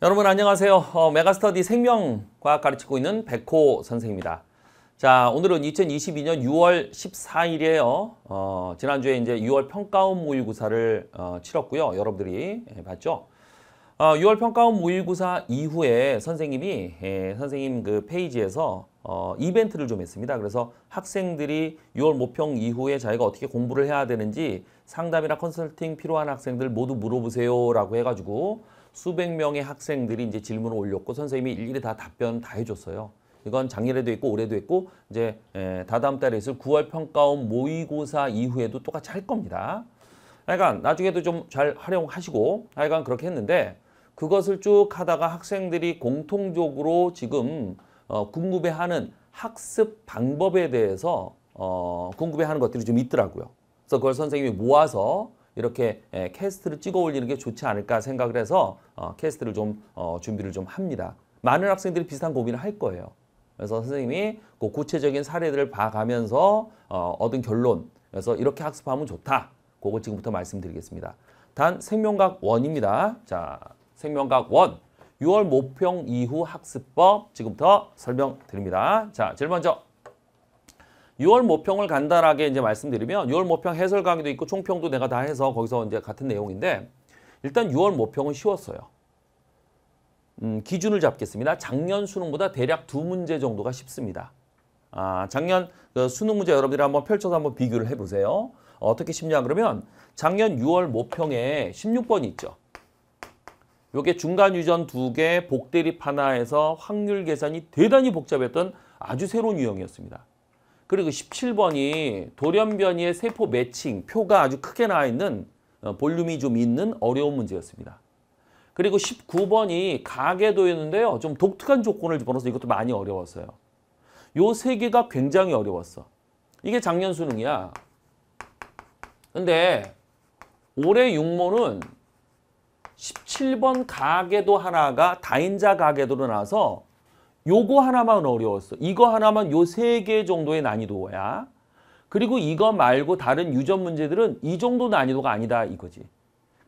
여러분 안녕하세요. 어, 메가스터디 생명과학 가르치고 있는 백호 선생입니다. 자, 오늘은 2022년 6월 14일이에요. 어, 지난주에 이제 6월 평가원 모의고사를 어, 치렀고요. 여러분들이 예, 봤죠? 어, 6월 평가원 모의고사 이후에 선생님이 예, 선생님 그 페이지에서 어, 이벤트를 좀 했습니다. 그래서 학생들이 6월 모평 이후에 자기가 어떻게 공부를 해야 되는지 상담이나 컨설팅 필요한 학생들 모두 물어보세요라고 해가지고 수백 명의 학생들이 이제 질문을 올렸고 선생님이 일일이 다 답변 다 해줬어요. 이건 작년에도 있고 올해도 있고 이제 다다음 달에 있을 9월 평가원 모의고사 이후에도 똑같이 할 겁니다. 하여간 나중에도 좀 잘 활용하시고 하여간 그렇게 했는데 그것을 쭉 하다가 학생들이 공통적으로 지금 어, 궁금해하는 학습 방법에 대해서 어, 궁금해하는 것들이 좀 있더라고요. 그래서 그걸 선생님이 모아서 이렇게 예, 캐스트를 찍어 올리는 게 좋지 않을까 생각을 해서 어, 캐스트를 좀 어, 준비를 좀 합니다. 많은 학생들이 비슷한 고민을 할 거예요. 그래서 선생님이 그 구체적인 사례들을 봐가면서 어, 얻은 결론 그래서 이렇게 학습하면 좋다. 그거 지금부터 말씀드리겠습니다. 단 생명각 원입니다. 자, 생명각 원. 6월 모평 이후 학습법 지금부터 설명드립니다. 자, 제일 먼저 6월 모평을 간단하게 이제 말씀드리면 6월 모평 해설 강의도 있고 총평도 내가 다 해서 거기서 이제 같은 내용인데 일단 6월 모평은 쉬웠어요. 음, 기준을 잡겠습니다. 작년 수능보다 대략 두 문제 정도가 쉽습니다. 아, 작년 그 수능 문제 여러분들이 한번 펼쳐서 한번 비교를 해보세요. 어떻게 쉽냐 그러면 작년 6월 모평에 16번이 있죠. 요게 중간 유전 두 개, 복대립 하나에서 확률 계산이 대단히 복잡했던 아주 새로운 유형이었습니다. 그리고 17번이 돌연변이의 세포 매칭, 표가 아주 크게 나와 있는 어, 볼륨이 좀 있는 어려운 문제였습니다. 그리고 19번이 가계도였는데요. 좀 독특한 조건을 벌어서 이것도 많이 어려웠어요. 요 세 개가 굉장히 어려웠어. 이게 작년 수능이야. 근데 올해 6모는 17번 가계도 하나가 다인자 가계도로 나와서 요거 하나만 어려웠어. 이거 하나만 요 세 개 정도의 난이도야. 그리고 이거 말고 다른 유전 문제들은 이 정도 난이도가 아니다 이거지.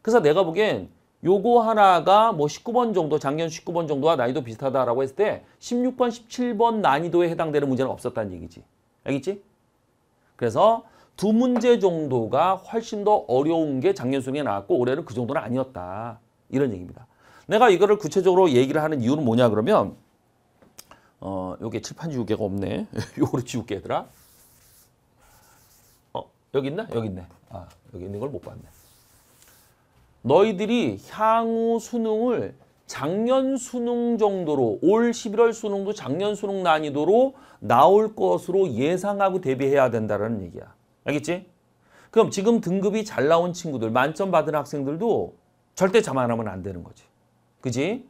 그래서 내가 보기엔 요거 하나가 뭐 19번 정도, 작년 19번 정도와 난이도 비슷하다라고 했을 때 16번, 17번 난이도에 해당되는 문제는 없었다는 얘기지. 알겠지? 그래서 두 문제 정도가 훨씬 더 어려운 게 작년 수능에 나왔고 올해는 그 정도는 아니었다. 이런 얘기입니다. 내가 이거를 구체적으로 얘기를 하는 이유는 뭐냐 그러면 어, 요게 칠판 지우개가 없네. 요거를 지울게 얘들아. 어, 여기 있나? 여기 있네. 아, 여기 있는 걸 못 봤네. 너희들이 향후 수능을 작년 수능 정도로 올 11월 수능도 작년 수능 난이도로 나올 것으로 예상하고 대비해야 된다라는 얘기야. 알겠지? 그럼 지금 등급이 잘 나온 친구들, 만점 받은 학생들도 절대 자만하면 안 되는 거지. 그지?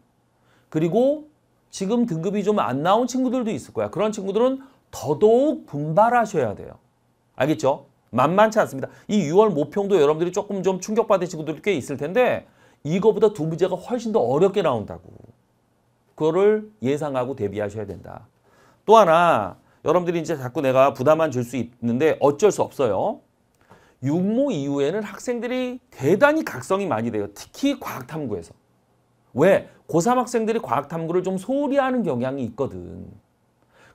그리고 지금 등급이 좀 안 나온 친구들도 있을 거야. 그런 친구들은 더더욱 분발하셔야 돼요. 알겠죠? 만만치 않습니다. 이 6월 모평도 여러분들이 조금 좀 충격받은 친구들도 꽤 있을 텐데 이거보다 두 문제가 훨씬 더 어렵게 나온다고. 그거를 예상하고 대비하셔야 된다. 또 하나 여러분들이 이제 자꾸 내가 부담만 줄 수 있는데 어쩔 수 없어요. 육모 이후에는 학생들이 대단히 각성이 많이 돼요. 특히 과학탐구에서. 왜? 고3 학생들이 과학탐구를 좀 소홀히 하는 경향이 있거든.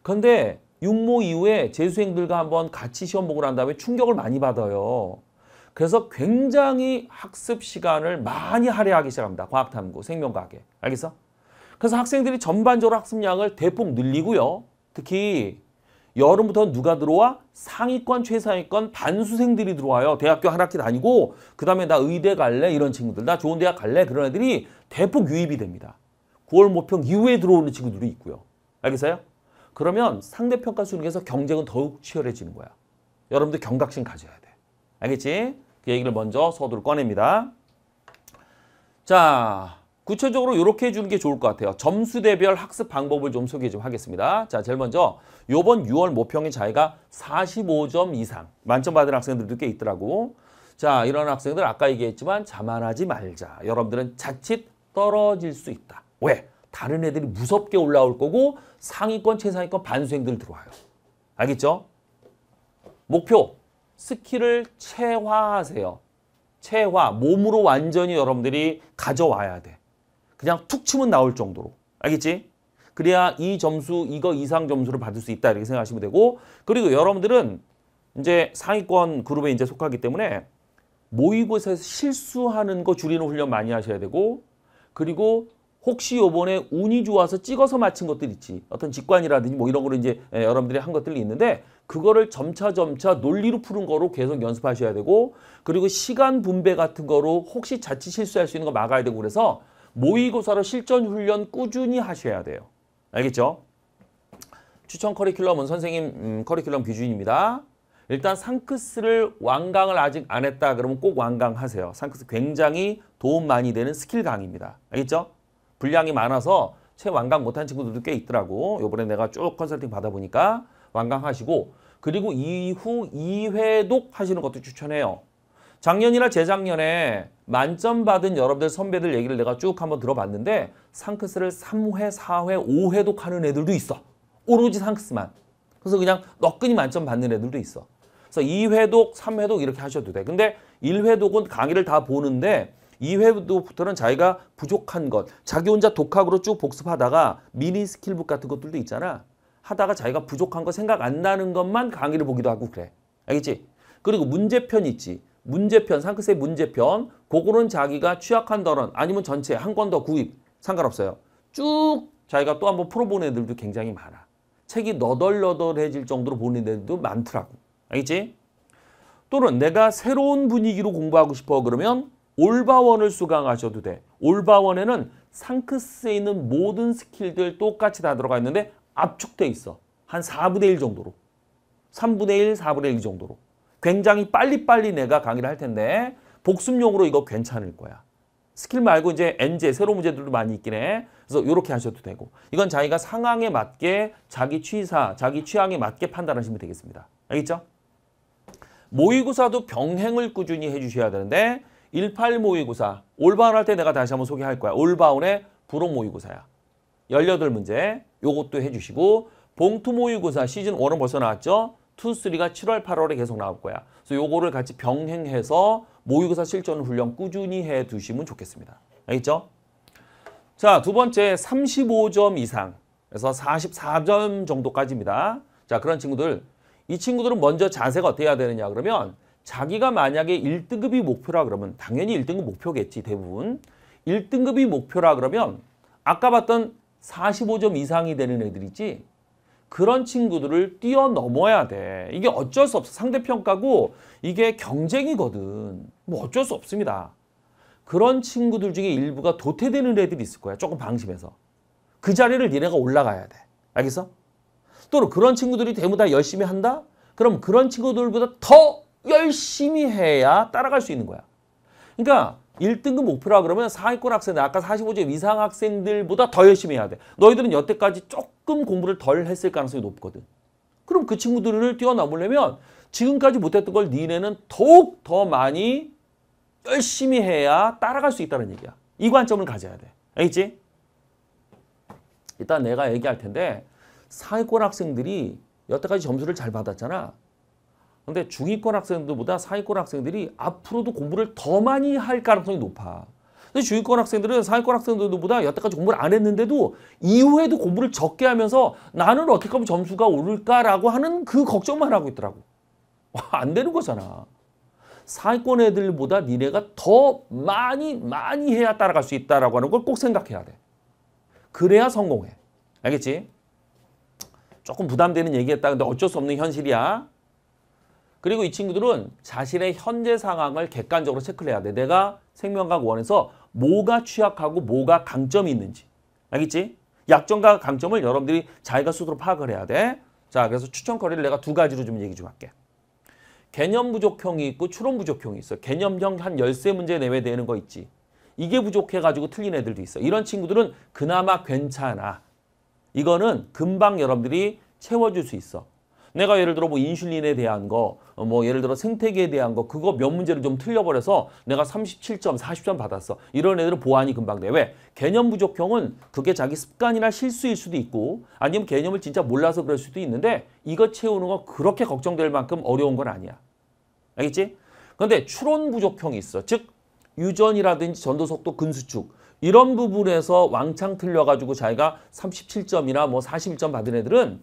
그런데 육모 이후에 재수생들과 한번 같이 시험 보고 난 다음에 충격을 많이 받아요. 그래서 굉장히 학습 시간을 많이 할애하기 시작합니다. 과학탐구, 생명과학에. 알겠어? 그래서 학생들이 전반적으로 학습량을 대폭 늘리고요. 특히 여름부터 누가 들어와? 상위권, 최상위권 반수생들이 들어와요. 대학교 한 학기 다니고 그 다음에 나 의대 갈래? 이런 친구들, 나 좋은 대학 갈래? 그런 애들이 대폭 유입이 됩니다. 9월 모평 이후에 들어오는 친구들이 있고요. 알겠어요? 그러면 상대평가 수능에서 경쟁은 더욱 치열해지는 거야. 여러분들 경각심 가져야 돼. 알겠지? 그 얘기를 먼저 서두를 꺼냅니다. 자, 구체적으로 이렇게 해주는 게 좋을 것 같아요. 점수대별 학습 방법을 좀 소개 좀 하겠습니다. 자, 제일 먼저 요번 6월 모평의 자기가 45점 이상 만점 받은 학생들도 꽤 있더라고. 자, 이런 학생들 아까 얘기했지만 자만하지 말자. 여러분들은 자칫 떨어질 수 있다. 왜? 다른 애들이 무섭게 올라올 거고 상위권, 최상위권 반수생들 들어와요. 알겠죠? 목표, 스킬을 체화하세요. 체화, 몸으로 완전히 여러분들이 가져와야 돼. 그냥 툭 치면 나올 정도로. 알겠지? 그래야 이 점수, 이거 이상 점수를 받을 수 있다 이렇게 생각하시면 되고 그리고 여러분들은 이제 상위권 그룹에 이제 속하기 때문에 모의고사에서 실수하는 거 줄이는 훈련 많이 하셔야 되고 그리고 혹시 요번에 운이 좋아서 찍어서 맞힌 것들 있지 어떤 직관이라든지 뭐 이런 거를 이제 예, 여러분들이 한 것들이 있는데 그거를 점차 점차 논리로 푸는 거로 계속 연습하셔야 되고 그리고 시간 분배 같은 거로 혹시 자칫 실수할 수 있는 거 막아야 되고 그래서 모의고사를 실전훈련 꾸준히 하셔야 돼요. 알겠죠? 추천 커리큘럼은 선생님 음, 커리큘럼 기준입니다. 일단 상크스를 완강을 아직 안 했다 그러면 꼭 완강하세요. 상크스 굉장히 도움 많이 되는 스킬 강입니다. 의 알겠죠? 분량이 많아서 채 완강 못한 친구들도 꽤 있더라고. 요번에 내가 쭉 컨설팅 받아보니까 완강하시고 그리고 이후 2회독 하시는 것도 추천해요. 작년이나 재작년에 만점 받은 여러분들 선배들 얘기를 내가 쭉 한번 들어봤는데 상크스를 3회, 4회, 5회도 하는 애들도 있어. 오로지 상크스만. 그래서 그냥 너끈히 만점 받는 애들도 있어. 그래서 2회독, 3회독 이렇게 하셔도 돼. 근데 1회독은 강의를 다 보는데 2회부터는 독 자기가 부족한 것, 자기 혼자 독학으로 쭉 복습하다가 미니 스킬북 같은 것들도 있잖아. 하다가 자기가 부족한 거 생각 안 나는 것만 강의를 보기도 하고 그래. 알겠지? 그리고 문제편 있지. 문제편, 상크세 문제편 그거는 자기가 취약한 덜은 아니면 전체 한 권 더 구입 상관없어요. 쭉 자기가 또 한 번 풀어보는 애들도 굉장히 많아. 책이 너덜너덜해질 정도로 보는 애들도 많더라고. 알겠지? 또는 내가 새로운 분위기로 공부하고 싶어 그러면 올바원을 수강하셔도 돼. 올바원에는 상크스에 있는 모든 스킬들 똑같이 다 들어가 있는데 압축돼 있어. 한 4분의 1 정도로. 3분의 1, 4분의 1 정도로. 굉장히 빨리빨리 내가 강의를 할 텐데 복습용으로 이거 괜찮을 거야. 스킬 말고 이제 엔제 새로운 문제들도 많이 있긴 해. 그래서 이렇게 하셔도 되고 이건 자기가 상황에 맞게 자기 취사, 자기 취향에 맞게 판단하시면 되겠습니다. 알겠죠? 모의고사도 병행을 꾸준히 해주셔야 되는데 18 모의고사, 올바운 할 때 내가 다시 한번 소개할 거야. 올바운의 불어 모의고사야. 18문제 요것도 해주시고 봉투 모의고사 시즌 1은 벌써 나왔죠? 2, 3가 7월, 8월에 계속 나올 거야. 그래서 요거를 같이 병행해서 모의고사 실전 훈련 꾸준히 해 두시면 좋겠습니다. 알겠죠? 자, 두 번째 35점 이상 그래서 44점 정도까지입니다. 자, 그런 친구들 이 친구들은 먼저 자세가 어떻게 해야 되느냐 그러면 자기가 만약에 1등급이 목표라 그러면 당연히 1등급 목표겠지 대부분 1등급이 목표라 그러면 아까 봤던 45점 이상이 되는 애들 있지 그런 친구들을 뛰어넘어야 돼. 이게 어쩔 수 없어. 상대평가고 이게 경쟁이거든. 뭐 어쩔 수 없습니다. 그런 친구들 중에 일부가 도태되는 애들이 있을 거야. 조금 방심해서. 그 자리를 니네가 올라가야 돼. 알겠어? 또 그런 친구들이 대부분 다 열심히 한다? 그럼 그런 친구들보다 더 열심히 해야 따라갈 수 있는 거야. 그러니까 1등급 목표라 그러면 상위권 학생들 아까 45점 이상 학생들보다 더 열심히 해야 돼. 너희들은 여태까지 조금 공부를 덜 했을 가능성이 높거든. 그럼 그 친구들을 뛰어넘으려면 지금까지 못했던 걸 니네는 더욱 더 많이 열심히 해야 따라갈 수 있다는 얘기야. 이 관점을 가져야 돼. 알겠지? 일단 내가 얘기할 텐데 상위권 학생들이 여태까지 점수를 잘 받았잖아. 근데 중위권 학생들보다 상위권 학생들이 앞으로도 공부를 더 많이 할 가능성이 높아. 근데 주위권 학생들은 상위권 학생들보다 여태까지 공부를 안 했는데도 이후에도 공부를 적게 하면서 나는 어떻게 하면 점수가 오를까라고 하는 그 걱정만 하고 있더라고. 와, 안 되는 거잖아. 상위권 애들보다 니네가 더 많이 많이 해야 따라갈 수 있다라고 하는 걸 꼭 생각해야 돼. 그래야 성공해. 알겠지? 조금 부담되는 얘기했다. 근데 어쩔 수 없는 현실이야. 그리고 이 친구들은 자신의 현재 상황을 객관적으로 체크를 해야 돼. 내가 생명과학 원에서 뭐가 취약하고 뭐가 강점이 있는지. 알겠지? 약점과 강점을 여러분들이 자기가 스스로 파악을 해야 돼. 자, 그래서 추천 거리를 내가 두 가지로 좀 얘기 좀 할게. 개념 부족형이 있고 추론 부족형이 있어. 개념형 한 열세 문제 내외 되는 거 있지. 이게 부족해가지고 틀린 애들도 있어. 이런 친구들은 그나마 괜찮아. 이거는 금방 여러분들이 채워줄 수 있어. 내가 예를 들어 뭐 인슐린에 대한 거, 어, 뭐 예를 들어 생태계에 대한 거 그거 몇 문제를 좀 틀려버려서 내가 37점, 40점 받았어. 이런 애들은 보완이 금방 돼. 왜? 개념 부족형은 그게 자기 습관이나 실수일 수도 있고 아니면 개념을 진짜 몰라서 그럴 수도 있는데 이거 채우는 거 그렇게 걱정될 만큼 어려운 건 아니야. 알겠지? 근데 추론 부족형이 있어. 즉 유전이라든지 전도속도 근수축 이런 부분에서 왕창 틀려가지고 자기가 37점이나 뭐 41점 받은 애들은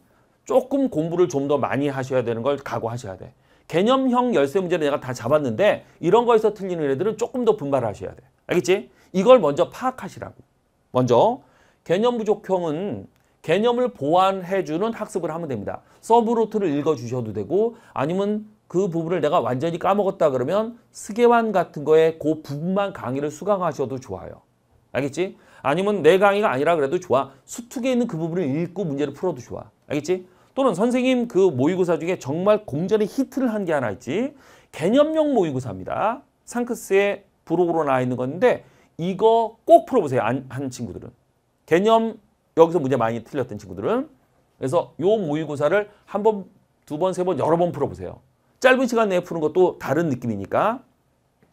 조금 공부를 좀 더 많이 하셔야 되는 걸 각오하셔야 돼. 개념형 열쇠 문제는 내가 다 잡았는데 이런 거에서 틀리는 애들은 조금 더 분발하셔야 돼. 알겠지? 이걸 먼저 파악하시라고. 먼저 개념 부족형은 개념을 보완해주는 학습을 하면 됩니다. 서브루트를 읽어주셔도 되고 아니면 그 부분을 내가 완전히 까먹었다 그러면 스계완 같은 거에 그 부분만 강의를 수강하셔도 좋아요. 알겠지? 아니면 내 강의가 아니라 그래도 좋아. 수특에 있는 그 부분을 읽고 문제를 풀어도 좋아. 알겠지? 또는 선생님 그 모의고사 중에 정말 공전에 히트를 한 게 하나 있지. 개념형 모의고사입니다. 상크스의 부록으로 나와 있는 건데 이거 꼭 풀어보세요. 안, 한 친구들은. 개념 여기서 문제 많이 틀렸던 친구들은. 그래서 요 모의고사를 한 번, 두 번, 세 번, 여러 번 풀어보세요. 짧은 시간 내에 푸는 것도 다른 느낌이니까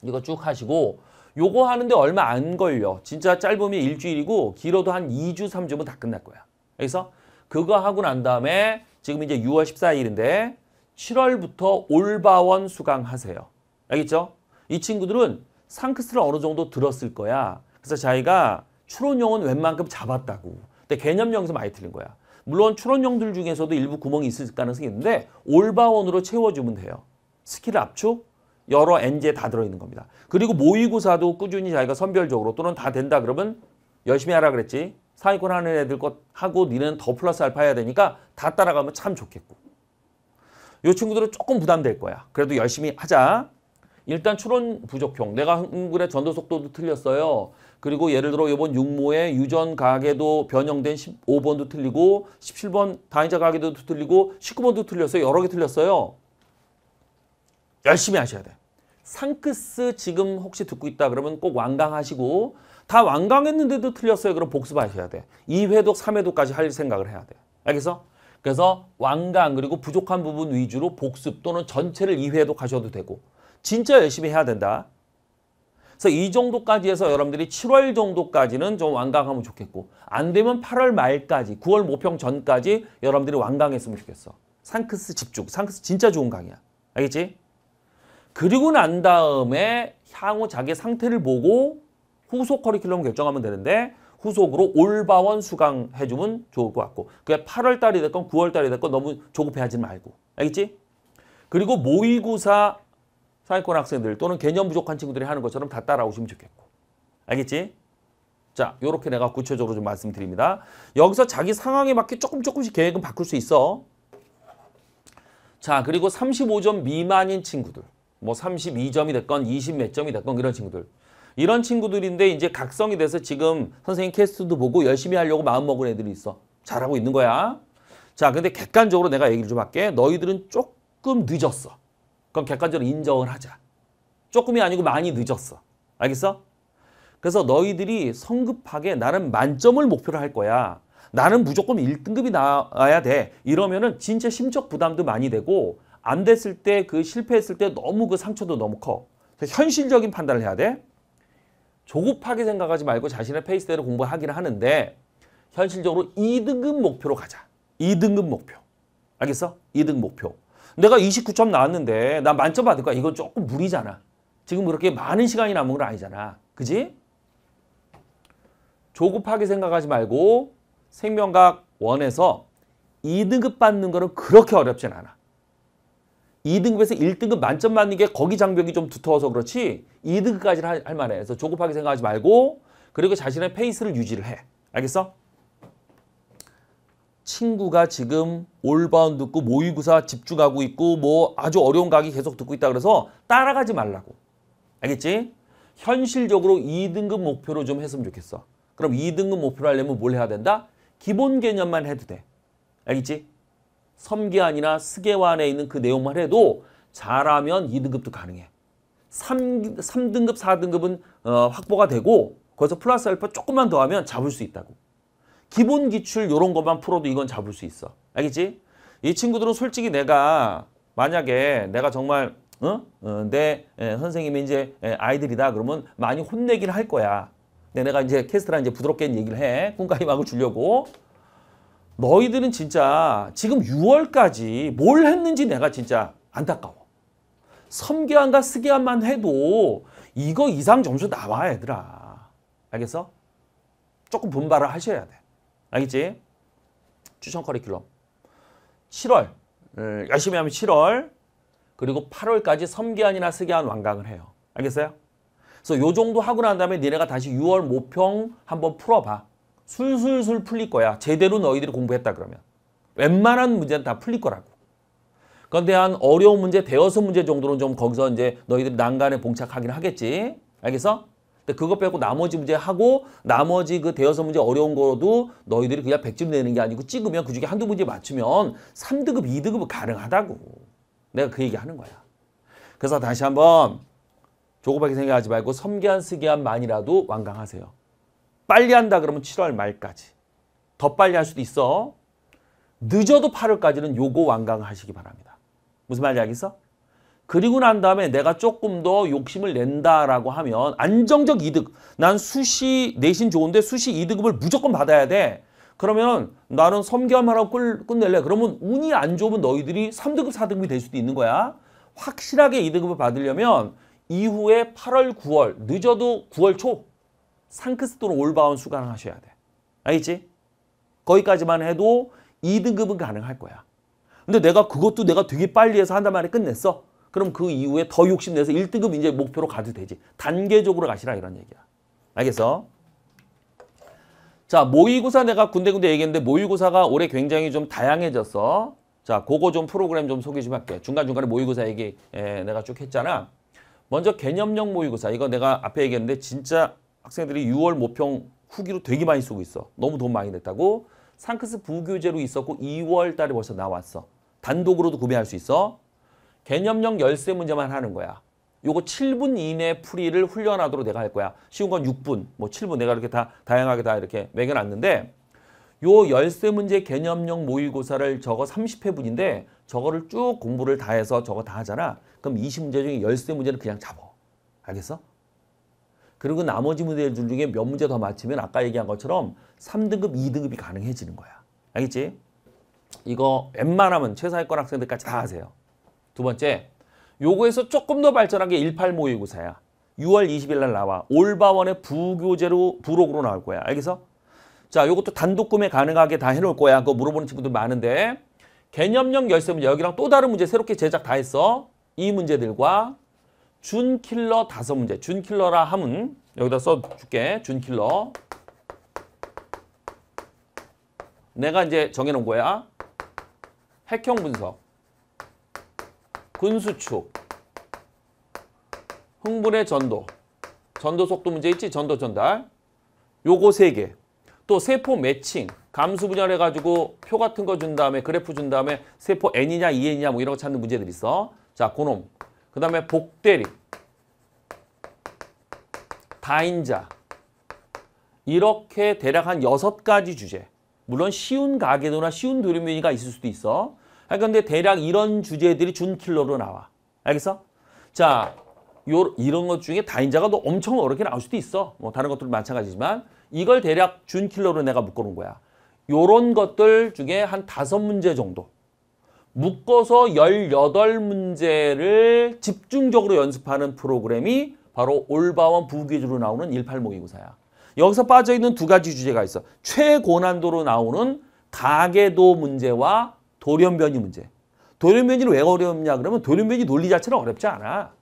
이거 쭉 하시고 요거 하는데 얼마 안 걸려. 진짜 짧으면 일주일이고 길어도 한 2주, 3주면 다 끝날 거야. 그래서 그거 하고 난 다음에 지금 이제 6월 14일인데 7월부터 올바원 수강하세요. 알겠죠? 이 친구들은 상크스를 어느 정도 들었을 거야. 그래서 자기가 추론용은 웬만큼 잡았다고. 근데 개념용에서 많이 틀린 거야. 물론 추론용들 중에서도 일부 구멍이 있을 가능성이 있는데 올바원으로 채워주면 돼요. 스킬 압축, 여러 엔지에 다 들어있는 겁니다. 그리고 모의고사도 꾸준히 자기가 선별적으로 또는 다 된다 그러면 열심히 하라 그랬지. 상위권 하는 애들 것 하고 니는 더 플러스 알파 해야 되니까 다 따라가면 참 좋겠고. 요 친구들은 조금 부담될 거야. 그래도 열심히 하자. 일단 추론 부족형. 내가 한글의 전도 속도도 틀렸어요. 그리고 예를 들어 이번 6모의 유전 가계도 변형된 15번도 틀리고 17번 단위자 가계도 틀리고 19번도 틀렸어요. 여러 개 틀렸어요. 열심히 하셔야 돼. 상크스 지금 혹시 듣고 있다 그러면 꼭 완강하시고 다 완강했는데도 틀렸어요. 그럼 복습하셔야 돼. 2회독, 3회독까지 할 생각을 해야 돼. 알겠어? 그래서 완강 그리고 부족한 부분 위주로 복습 또는 전체를 2회독 하셔도 되고 진짜 열심히 해야 된다. 그래서 이 정도까지 해서 여러분들이 7월 정도까지는 좀 완강하면 좋겠고 안 되면 8월 말까지 9월 모평 전까지 여러분들이 완강했으면 좋겠어. 상크스 집중. 상크스 진짜 좋은 강의야. 알겠지? 그리고 난 다음에 향후 자기 상태를 보고 후속 커리큘럼 결정하면 되는데 후속으로 올바원 수강해주면 좋을 것 같고 그게 8월달이 됐건 9월달이 됐건 너무 조급해하지 말고 알겠지? 그리고 모의고사 사회권 학생들 또는 개념 부족한 친구들이 하는 것처럼 다 따라오시면 좋겠고 알겠지? 자 이렇게 내가 구체적으로 좀 말씀드립니다. 여기서 자기 상황에 맞게 조금 조금씩 계획은 바꿀 수 있어. 자 그리고 35점 미만인 친구들 뭐 32점이 됐건 20 몇 점이 됐건 이런 친구들. 이런 친구들인데 이제 각성이 돼서 지금 선생님 캐스트도 보고 열심히 하려고 마음먹은 애들이 있어. 잘하고 있는 거야. 자 근데 객관적으로 내가 얘기를 좀 할게. 너희들은 조금 늦었어. 그럼 객관적으로 인정을 하자. 조금이 아니고 많이 늦었어. 알겠어? 그래서 너희들이 성급하게 나는 만점을 목표로 할 거야. 나는 무조건 1등급이 나와야 돼. 이러면은 진짜 심적 부담도 많이 되고 안 됐을 때 그 실패했을 때 너무 그 상처도 너무 커. 현실적인 판단을 해야 돼. 조급하게 생각하지 말고 자신의 페이스대로 공부하기는 하는데 현실적으로 2등급 목표로 가자. 2등급 목표. 알겠어? 2등급 목표. 내가 29점 나왔는데 나 만점 받을 거야. 이건 조금 무리잖아. 지금 그렇게 많은 시간이 남은 건 아니잖아. 그지? 조급하게 생각하지 말고 생명각 원에서 2등급 받는 거는 그렇게 어렵진 않아. 2등급에서 1등급 만점 맞는 게 거기 장벽이 좀 두터워서 그렇지 2등급까지는 할, 할 만해. 그래서 조급하게 생각하지 말고 그리고 자신의 페이스를 유지를 해. 알겠어? 친구가 지금 올바운 듣고 모의고사 집중하고 있고 뭐 아주 어려운 강의 계속 듣고 있다 그래서 따라가지 말라고. 알겠지? 현실적으로 2등급 목표로 좀 했으면 좋겠어. 그럼 2등급 목표를 하려면 뭘 해야 된다? 기본 개념만 해도 돼. 알겠지? 섬기안이나 스계완에 있는 그 내용만 해도 잘하면 2등급도 가능해. 3, 3등급, 4등급은 어, 확보가 되고 거기서 플러스 알파 조금만 더 하면 잡을 수 있다고. 기본 기출 이런 것만 풀어도 이건 잡을 수 있어. 알겠지? 이 친구들은 솔직히 내가 만약에 내가 정말 어? 어, 내 에, 선생님이 이제 에, 아이들이다 그러면 많이 혼내기를 할 거야. 내가 이제 캐스트라 이제 부드럽게 얘기를 해. 꿈가임하고 주려고. 너희들은 진짜 지금 6월까지 뭘 했는지 내가 진짜 안타까워. 섬기월과4기월만 해도 이거 이상 점수 나와 얘들아. 알겠어? 조금 분발을 하셔야 돼. 알겠지? 추천 커리큘럼. 7월 예, 열심히 하면 7월 그리고 8월까지 섬기안이나 쓰기한 완강을 해요. 알겠어요? 그래서 요 정도 하고 난 다음에 니네가 다시 6월 모평 한번 풀어봐. 술술술 풀릴 거야. 제대로 너희들이 공부했다 그러면. 웬만한 문제는 다 풀릴 거라고. 그런데 한 어려운 문제, 대여섯 문제 정도는 좀 거기서 이제 너희들이 난간에 봉착하긴 하겠지. 알겠어? 근데 그거 빼고 나머지 문제 하고 나머지 그 대여섯 문제 어려운 거도 로 너희들이 그냥 백점 내는 게 아니고 찍으면 그중에 한두 문제 맞추면 삼등급이등급 가능하다고. 내가 그 얘기 하는 거야. 그래서 다시 한번 조급하게 생각하지 말고 섬기한 쓰기한만이라도 완강하세요. 빨리 한다 그러면 7월 말까지. 더 빨리 할 수도 있어. 늦어도 8월까지는 요거 완강하시기 바랍니다. 무슨 말인지 알겠어? 그리고 난 다음에 내가 조금 더 욕심을 낸다라고 하면 안정적 이득. 난 수시 내신 좋은데 수시 이급을 무조건 받아야 돼. 그러면 나는 섬겸하라고 끌, 끝낼래. 그러면 운이 안 좋으면 너희들이 3등급, 4등급이 될 수도 있는 거야. 확실하게 이등급을 받으려면 이후에 8월, 9월, 늦어도 9월 초 상크스 또는 올바운수 강하셔야 돼. 알겠지? 거기까지만 해도 2등급은 가능할 거야. 근데 내가 그것도 내가 되게 빨리 해서 한 달 만에 끝냈어. 그럼 그 이후에 더 욕심내서 1등급 이제 목표로 가도 되지. 단계적으로 가시라 이런 얘기야. 알겠어? 자 모의고사 내가 군데군데 얘기했는데 모의고사가 올해 굉장히 좀 다양해졌어. 자 그거 좀 프로그램 좀 소개 좀 할게. 중간중간에 모의고사 얘기 에, 예, 내가 쭉 했잖아. 먼저 개념형 모의고사 이거 내가 앞에 얘기했는데 진짜 학생들이 6월 모평 후기로 되게 많이 쓰고 있어. 너무 돈 많이 냈다고. 상크스 부교재로 있었고 2월 달에 벌써 나왔어. 단독으로도 구매할 수 있어. 개념형 열쇠 문제만 하는 거야. 요거 7분 이내 풀이를 훈련하도록 내가 할 거야. 쉬운 건 6분, 뭐 7분 내가 이렇게 다 다양하게 다 이렇게 매겨놨는데 요열쇠 문제 개념형 모의고사를 저거 30회분인데 저거를 쭉 공부를 다 해서 저거 다 하잖아. 그럼 20문제 중에 열쇠 문제는 그냥 잡어. 알겠어? 그리고 나머지 문제들 중에 몇 문제 더 맞히면 아까 얘기한 것처럼 3등급, 2등급이 가능해지는 거야. 알겠지? 이거 웬만하면 최상위권 학생들까지 다 하세요. 두 번째, 요거에서 조금 더 발전한 게 18 모의고사야. 6월 20일 날 나와. 올바원의 부교재로 부록으로 나올 거야. 알겠어? 자, 요것도 단독 구매 가능하게 다 해놓을 거야. 그거 물어보는 친구들 많은데 개념형 열쇠 문제 여기랑 또 다른 문제 새롭게 제작 다 했어. 이 문제들과 준킬러 다섯 문제. 준킬러라 함은 여기다 써줄게. 준킬러. 내가 이제 정해놓은 거야. 핵형 분석, 근수축, 흥분의 전도, 전도 속도 문제 있지? 전도 전달. 요거 세 개. 또 세포 매칭, 감수 분열 해가지고 표 같은 거 준 다음에 그래프 준 다음에 세포 N이냐 e 이냐뭐 이런 거 찾는 문제들 있어. 자, 고놈 그 다음에 복대리, 다인자 이렇게 대략 한 여섯 가지 주제 물론 쉬운 가계도나 쉬운 도이미니가 있을 수도 있어 아, 그런데 대략 이런 주제들이 준킬러로 나와 알겠어? 자 요, 이런 것 중에 다인자가 너 엄청 어렵게 나올 수도 있어 뭐 다른 것들도 마찬가지지만 이걸 대략 준킬러로 내가 묶어놓은 거야 요런 것들 중에 한 다섯 문제 정도 묶어서 18문제를 집중적으로 연습하는 프로그램이 바로 올바원 부기주로 나오는 18모의고사야. 여기서 빠져있는 두 가지 주제가 있어. 최고난도로 나오는 가계도 문제와 돌연변이 문제. 돌연변이는 왜 어렵냐 그러면 돌연변이 논리 자체는 어렵지 않아.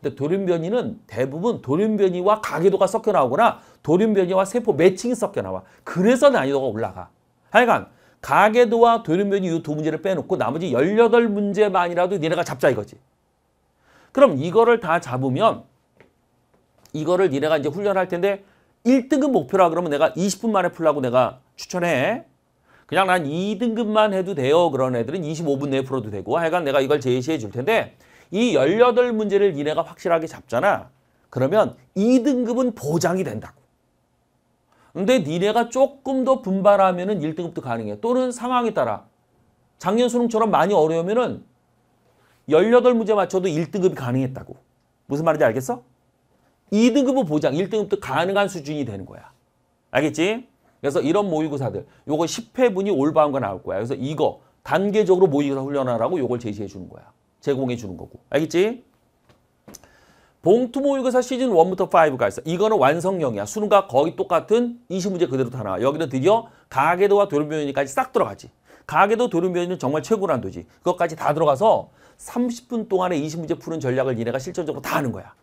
근데 돌연변이는 대부분 돌연변이와 가계도가 섞여 나오거나 돌연변이와 세포 매칭이 섞여 나와. 그래서 난이도가 올라가. 하여간 가계도와 도련변이이 두 문제를 빼놓고 나머지 18문제만이라도 니네가 잡자 이거지. 그럼 이거를 다 잡으면 이거를 니네가 이제 훈련할 텐데 1등급 목표라 그러면 내가 20분 만에 풀라고 내가 추천해. 그냥 난 2등급만 해도 돼요. 그런 애들은 25분 내에 풀어도 되고 하여간 내가 이걸 제시해 줄 텐데 이 18문제를 니네가 확실하게 잡잖아. 그러면 2등급은 보장이 된다고. 근데 니네가 조금 더 분발하면 은 1등급도 가능해. 또는 상황에 따라 작년 수능처럼 많이 어려우면 은 18문제 맞춰도 1등급이 가능했다고. 무슨 말인지 알겠어? 2등급은 보장, 1등급도 가능한 수준이 되는 거야. 알겠지? 그래서 이런 모의고사들, 요거 10회분이 올바운거 나올 거야. 그래서 이거 단계적으로 모의고사 훈련하라고 요걸 제시해 주는 거야. 제공해 주는 거고. 알겠지? 봉투 모의고사 시즌 1부터 5가 있어. 이거는 완성형이야. 수능과 거의 똑같은 20문제 그대로 다 나와. 여기는 드디어 가계도와 도료변이까지 싹 들어가지. 가계도 도료변이는 정말 최고란 도지. 그것까지 다 들어가서 30분 동안에 20문제 푸는 전략을 니네가 실전적으로 다 하는 거야.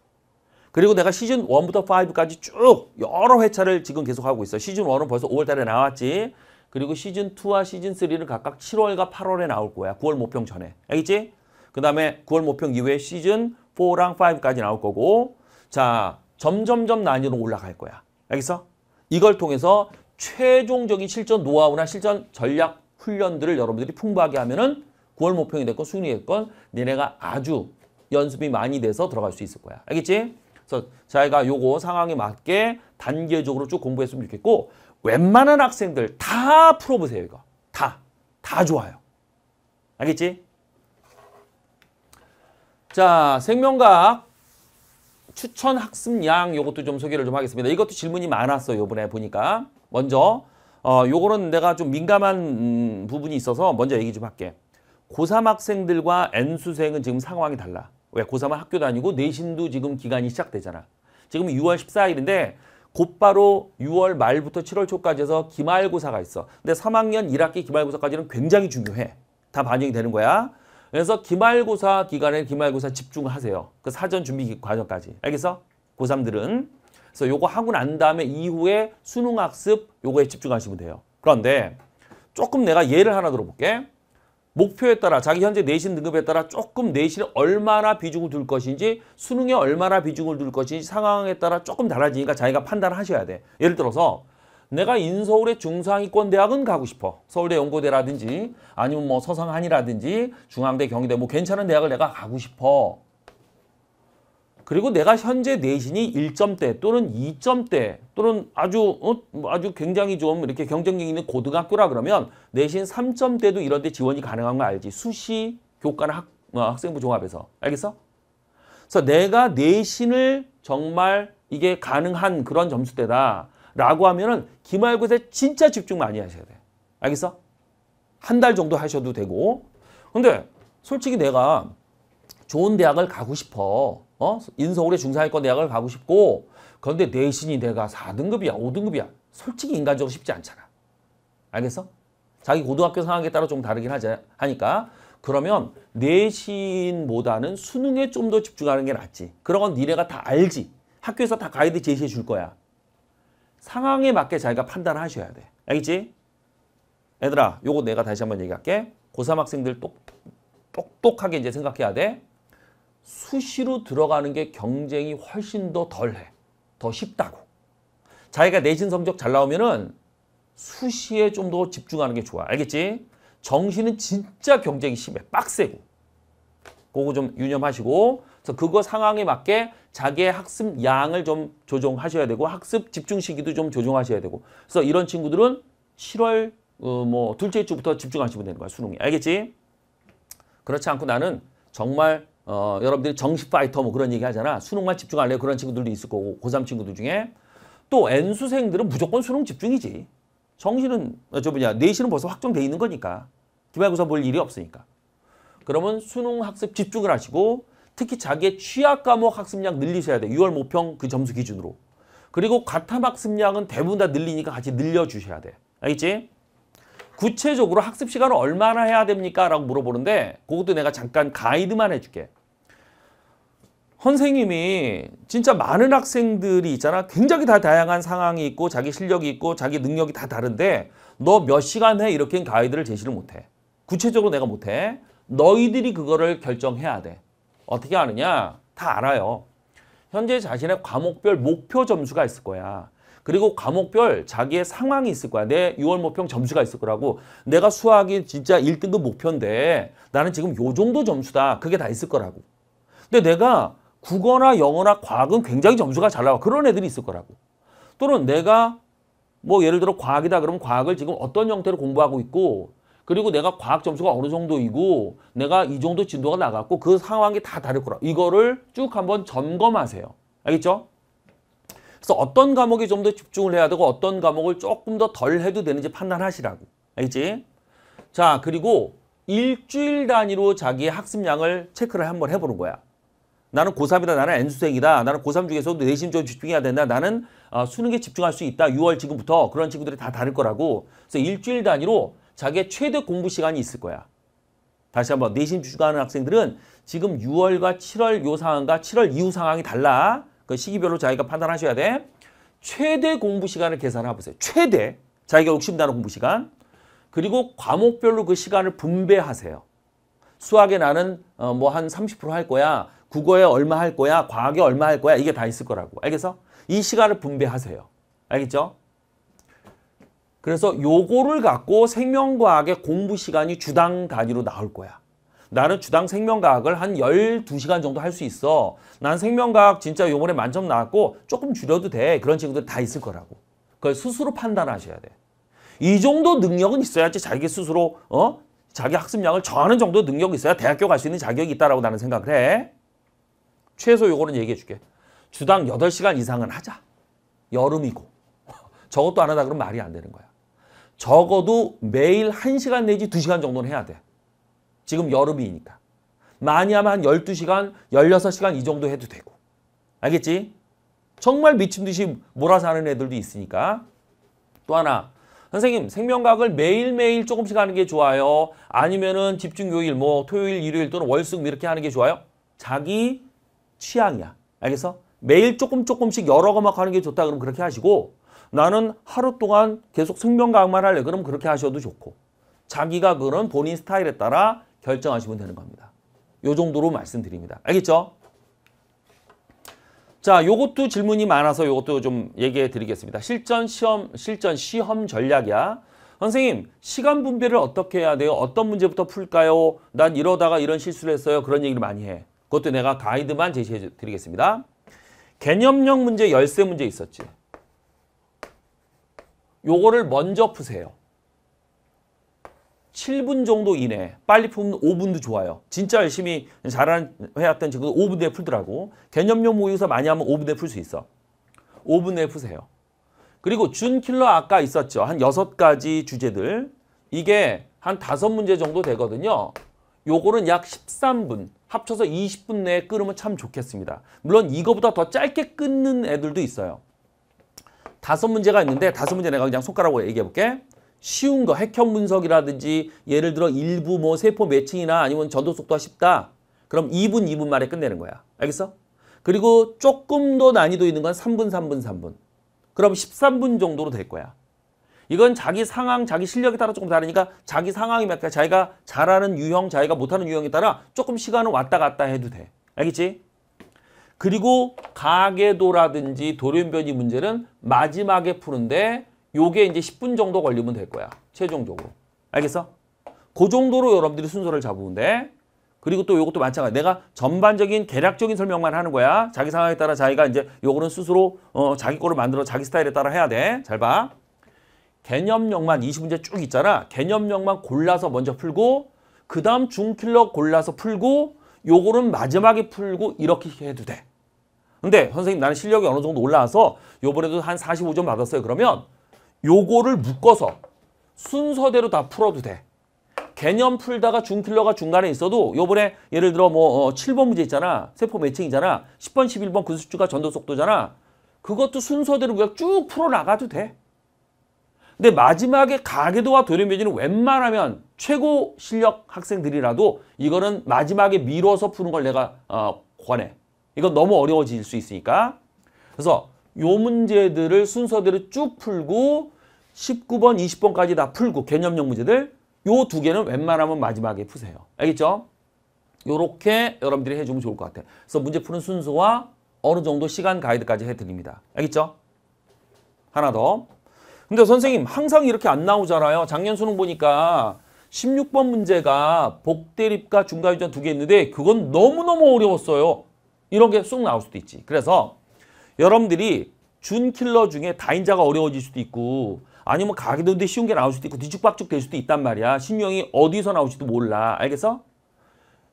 그리고 내가 시즌 1부터 5까지 쭉 여러 회차를 지금 계속하고 있어. 시즌 1은 벌써 5월 달에 나왔지. 그리고 시즌 2와 시즌 3는 각각 7월과 8월에 나올 거야. 9월 모평 전에. 알겠지? 그 다음에 9월 모평 이후에 시즌 4랑 5까지 나올 거고 자 점점점 난이도 올라갈 거야. 알겠어? 이걸 통해서 최종적인 실전 노하우나 실전 전략 훈련들을 여러분들이 풍부하게 하면은 9월 목평이 됐건 수능이 됐건 니네가 아주 연습이 많이 돼서 들어갈 수 있을 거야. 알겠지? 그래서 자기가 요거 상황에 맞게 단계적으로 쭉 공부했으면 좋겠고 웬만한 학생들 다 풀어보세요 이거. 다. 다 좋아요. 알겠지? 자, 생명과학 추천 학습량 요것도 좀 소개를 좀 하겠습니다. 이것도 질문이 많았어요. 요번에 보니까. 먼저 어, 요거는 내가 좀 민감한 음, 부분이 있어서 먼저 얘기 좀 할게. 고3 학생들과 N수생은 지금 상황이 달라. 왜? 고3은 학교 다니고 내신도 지금 기간이 시작되잖아. 지금 6월 14일인데 곧바로 6월 말부터 7월 초까지 해서 기말고사가 있어. 근데 3학년 1학기 기말고사까지는 굉장히 중요해. 다 반영이 되는 거야. 그래서 기말고사 기간에 기말고사 집중하세요. 그 사전 준비 과정까지. 알겠어? 고3들은. 그래서 요거 하고 난 다음에 이후에 수능 학습 요거에 집중하시면 돼요. 그런데 조금 내가 예를 하나 들어볼게. 목표에 따라 자기 현재 내신 등급에 따라 조금 내신에 얼마나 비중을 둘 것인지 수능에 얼마나 비중을 둘 것인지 상황에 따라 조금 달라지니까 자기가 판단하셔야 을 돼. 예를 들어서 내가 인서울의 중상위권 대학은 가고 싶어. 서울대 연고대라든지 아니면 뭐서상한이라든지 중앙대 경희대 뭐 괜찮은 대학을 내가 가고 싶어. 그리고 내가 현재 내신이 1점대 또는 2점대 또는 아주 어, 뭐 아주 굉장히 좀 이렇게 경쟁력 있는 고등학교라 그러면 내신 3점대도 이런 데 지원이 가능한 거 알지? 수시, 교과나 학, 어, 학생부 종합에서. 알겠어? 그래서 내가 내신을 정말 이게 가능한 그런 점수대다. 라고 하면은 기말고사에 진짜 집중 많이 하셔야 돼. 요 알겠어? 한 달 정도 하셔도 되고. 근데 솔직히 내가 좋은 대학을 가고 싶어. 어? 인서울에 중상위권 대학을 가고 싶고 그런데 내신이 내가 4등급이야 5등급이야 솔직히 인간적으로 쉽지 않잖아 알겠어? 자기 고등학교 상황에 따라 좀 다르긴 하자, 하니까 그러면 내신보다는 수능에 좀 더 집중하는 게 낫지 그런 건 니네가 다 알지 학교에서 다 가이드 제시해 줄 거야 상황에 맞게 자기가 판단하셔야 을 돼. 알겠지? 얘들아, 요거 내가 다시 한번 얘기할게. 고3 학생들 똑, 똑똑하게 이제 생각해야 돼. 수시로 들어가는 게 경쟁이 훨씬 더 덜해. 더 쉽다고. 자기가 내신 성적 잘 나오면은 수시에 좀 더 집중하는 게 좋아. 알겠지? 정시는 진짜 경쟁이 심해. 빡세고. 그거 좀 유념하시고. 그래서 그거 상황에 맞게 자기의 학습 양을 좀 조정하셔야 되고 학습 집중 시기도 좀 조정하셔야 되고 그래서 이런 친구들은 7월 어, 뭐 둘째 주부터 집중하시면 되는 거야 수능이 알겠지? 그렇지 않고 나는 정말 어, 여러분들이 정식 파이터 뭐 그런 얘기 하잖아 수능만 집중할래 그런 친구들도 있을 거고 고3 친구들 중에 또 N수생들은 무조건 수능 집중이지 정시는 어, 저 뭐냐 내신은 벌써 확정돼 있는 거니까 기말고사 볼 일이 없으니까 그러면 수능 학습 집중을 하시고 특히 자기의 취약 과목 학습량 늘리셔야 돼 6월 모평 그 점수 기준으로. 그리고 과탐 학습량은 대부분 다 늘리니까 같이 늘려주셔야 돼. 알겠지? 구체적으로 학습 시간을 얼마나 해야 됩니까? 라고 물어보는데 그것도 내가 잠깐 가이드만 해줄게. 선생님이 진짜 많은 학생들이 있잖아. 굉장히 다 다양한 상황이 있고 자기 실력이 있고 자기 능력이 다 다른데 너 몇 시간 해? 이렇게 가이드를 제시를 못해. 구체적으로 내가 못해. 너희들이 그거를 결정해야 돼. 어떻게 아느냐? 다 알아요. 현재 자신의 과목별 목표 점수가 있을 거야. 그리고 과목별 자기의 상황이 있을 거야. 내 6월 목표 점수가 있을 거라고. 내가 수학이 진짜 1등급 목표인데 나는 지금 요 정도 점수다. 그게 다 있을 거라고. 근데 내가 국어나 영어나 과학은 굉장히 점수가 잘 나와. 그런 애들이 있을 거라고. 또는 내가 뭐 예를 들어 과학이다 그러면 과학을 지금 어떤 형태로 공부하고 있고 그리고 내가 과학 점수가 어느 정도이고 내가 이 정도 진도가 나갔고 그 상황이 다 다를 거라. 이거를 쭉 한번 점검하세요. 알겠죠? 그래서 어떤 과목에 좀 더 집중을 해야 되고 어떤 과목을 조금 더 덜 해도 되는지 판단하시라고. 알겠지? 자, 그리고 일주일 단위로 자기의 학습량을 체크를 한번 해보는 거야. 나는 고3이다. 나는 N수생이다. 나는 고3 중에서도 내심 좀 집중해야 된다. 나는 어, 수능에 집중할 수 있다. 6월 지금부터 그런 친구들이 다 다를 거라고. 그래서 일주일 단위로 자기의 최대 공부 시간이 있을 거야. 다시 한번 내신 주가하는 학생들은 지금 6월과 7월 요 상황과 7월 이후 상황이 달라. 그 시기별로 자기가 판단하셔야 돼. 최대 공부 시간을 계산해 보세요. 최대. 자기가 욕심나는 공부 시간. 그리고 과목별로 그 시간을 분배하세요. 수학에 나는 어, 뭐한 30%할 거야. 국어에 얼마 할 거야. 과학에 얼마 할 거야. 이게 다 있을 거라고. 알겠어? 이 시간을 분배하세요. 알겠죠? 그래서 요거를 갖고 생명과학의 공부 시간이 주당 단위로 나올 거야. 나는 주당 생명과학을 한 12시간 정도 할 수 있어. 난 생명과학 진짜 요번에 만점 나왔고 조금 줄여도 돼. 그런 친구들 다 있을 거라고. 그걸 스스로 판단하셔야 돼. 이 정도 능력은 있어야지 자기 스스로 어? 자기 학습량을 정하는 정도 능력이 있어야 대학교 갈 수 있는 자격이 있다라고 나는 생각을 해. 최소 요거는 얘기해 줄게. 주당 8시간 이상은 하자. 여름이고. 저것도 안 하다 그러면 말이 안 되는 거야. 적어도 매일 1시간 내지 2시간 정도는 해야 돼. 지금 여름이니까. 많이 하면 한 12시간, 16시간 이 정도 해도 되고. 알겠지? 정말 미친 듯이 몰아서 하는 애들도 있으니까. 또 하나, 선생님 생명과학을 매일매일 조금씩 하는 게 좋아요? 아니면은 집중교일, 뭐 토요일, 일요일 또는 월숙 뭐 이렇게 하는 게 좋아요? 자기 취향이야. 알겠어? 매일 조금 조금씩 여러 과목 하는 게 좋다 그럼 그렇게 하시고 나는 하루 동안 계속 생명 강만 할래. 그럼 그렇게 하셔도 좋고 자기가 그런 본인 스타일에 따라 결정하시면 되는 겁니다. 요 정도로 말씀드립니다. 알겠죠? 자, 요것도 질문이 많아서 요것도 좀 얘기해 드리겠습니다. 실전 시험, 실전 시험 전략이야. 선생님, 시간 분배를 어떻게 해야 돼요? 어떤 문제부터 풀까요? 난 이러다가 이런 실수를 했어요. 그런 얘기를 많이 해. 그것도 내가 가이드만 제시해 드리겠습니다. 개념형 문제, 열쇠 문제 있었지. 요거를 먼저 푸세요. 7분 정도 이내 빨리 풀면 5분도 좋아요. 진짜 열심히 잘하는 해왔던 친구 5분 뒤에 풀더라고. 개념용 모의고사 많이 하면 5분 뒤에 풀 수 있어. 5분 내에 푸세요. 그리고 준킬러 아까 있었죠. 한 6가지 주제들. 이게 한 5문제 정도 되거든요. 요거는 약 13분, 합쳐서 20분 내에 끊으면 참 좋겠습니다. 물론 이거보다 더 짧게 끊는 애들도 있어요. 다섯 문제가 있는데 다섯 문제 내가 그냥 손가락으로 얘기해 볼게. 쉬운 거 핵형 분석이라든지 예를 들어 일부 뭐 세포 매칭이나 아니면 전도 속도가 쉽다. 그럼 2분 2분 말에 끝내는 거야. 알겠어? 그리고 조금 더 난이도 있는 건 3분 3분 3분. 그럼 13분 정도로 될 거야. 이건 자기 상황, 자기 실력에 따라 조금 다르니까 자기 상황에 맞게 자기가 잘하는 유형, 자기가 못하는 유형에 따라 조금 시간을 왔다 갔다 해도 돼. 알겠지? 그리고 가계도라든지 돌연변이 문제는 마지막에 푸는데 요게 이제 10분 정도 걸리면 될 거야. 최종적으로. 알겠어? 그 정도로 여러분들이 순서를 잡으는데 그리고 또 요것도 마찬가지. 내가 전반적인 개략적인 설명만 하는 거야. 자기 상황에 따라 자기가 이제 요거는 스스로 어, 자기 거를 만들어 자기 스타일에 따라 해야 돼. 잘 봐. 개념력만 20문제 쭉 있잖아. 개념력만 골라서 먼저 풀고 그 다음 중킬러 골라서 풀고 요거는 마지막에 풀고 이렇게 해도 돼. 근데 선생님 나는 실력이 어느 정도 올라와서 요번에도 한 45점 받았어요. 그러면 요거를 묶어서 순서대로 다 풀어도 돼. 개념 풀다가 중킬러가 중간에 있어도 요번에 예를 들어 뭐 7번 어, 문제 있잖아. 세포 매칭이잖아. 10번, 11번 근수축과 전도 속도잖아. 그것도 순서대로 그냥 쭉 풀어나가도 돼. 근데 마지막에 가계도와 도련변이는 웬만하면 최고 실력 학생들이라도 이거는 마지막에 미뤄서 푸는 걸 내가 어, 권해. 이건 너무 어려워질 수 있으니까. 그래서 요 문제들을 순서대로 쭉 풀고 19번, 20번까지 다 풀고 개념형 문제들 요 두 개는 웬만하면 마지막에 푸세요. 알겠죠? 요렇게 여러분들이 해주면 좋을 것 같아요. 그래서 문제 푸는 순서와 어느 정도 시간 가이드까지 해드립니다. 알겠죠? 하나 더. 근데 선생님 항상 이렇게 안 나오잖아요. 작년 수능 보니까 16번 문제가 복대립과 중간유전 두 개 있는데 그건 너무너무 어려웠어요. 이런 게쑥 나올 수도 있지. 그래서 여러분들이 준킬러 중에 다인자가 어려워질 수도 있고 아니면 가기도데 쉬운 게 나올 수도 있고 뒤죽박죽 될 수도 있단 말이야. 신명이 어디서 나올지도 몰라. 알겠어?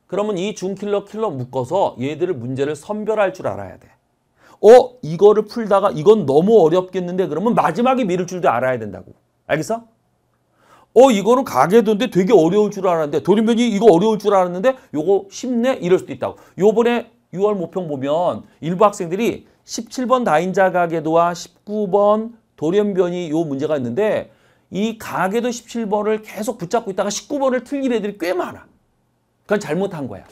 그러면 이 준킬러 킬러 묶어서 얘들을 문제를 선별할 줄 알아야 돼. 어 이거를 풀다가 이건 너무 어렵겠는데 그러면 마지막에 미룰 줄도 알아야 된다고. 알겠어? 어 이거는 가계도인데 되게 어려울 줄 알았는데 도림변이 이거 어려울 줄 알았는데 요거 쉽네 이럴 수도 있다고. 요번에 6월 모평 보면 일부 학생들이 17번 다인자 가계도와 19번 돌연변이 요 문제가 있는데 이 가계도 17번을 계속 붙잡고 있다가 19번을 틀린 애들이 꽤 많아. 그건 잘못한 거야.